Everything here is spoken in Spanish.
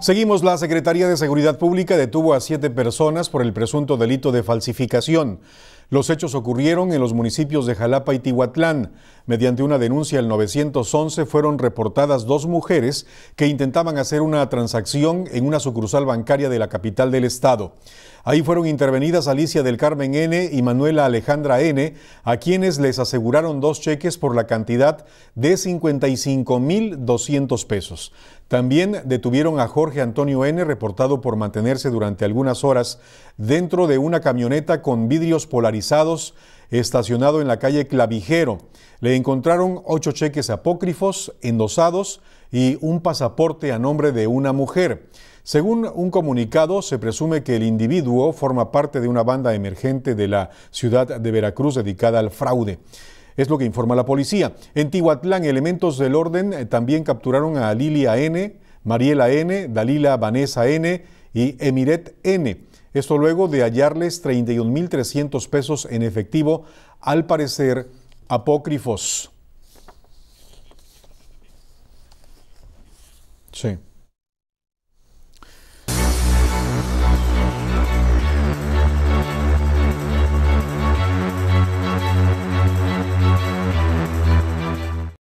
Seguimos, la Secretaría de Seguridad Pública detuvo a siete personas por el presunto delito de falsificación. Los hechos ocurrieron en los municipios de Jalapa y Tihuatlán. Mediante una denuncia al 911 fueron reportadas dos mujeres que intentaban hacer una transacción en una sucursal bancaria de la capital del estado. Ahí fueron intervenidas Alicia del Carmen N y Manuela Alejandra N, a quienes les aseguraron dos cheques por la cantidad de 55.200 pesos. También detuvieron a Jorge Antonio N, reportado por mantenerse durante algunas horas dentro de una camioneta con vidrios polarizados estacionado en la calle Clavijero. Le encontraron ocho cheques apócrifos endosados y un pasaporte a nombre de una mujer. Según un comunicado, se presume que el individuo forma parte de una banda emergente de la ciudad de Veracruz dedicada al fraude. Es lo que informa la policía. En Tihuatlán, elementos del orden eh, también capturaron a Lilia N., Mariela N., Dalila Vanessa N. y Emiret N esto luego de hallarles 31.300 pesos en efectivo, al parecer apócrifos. Sí.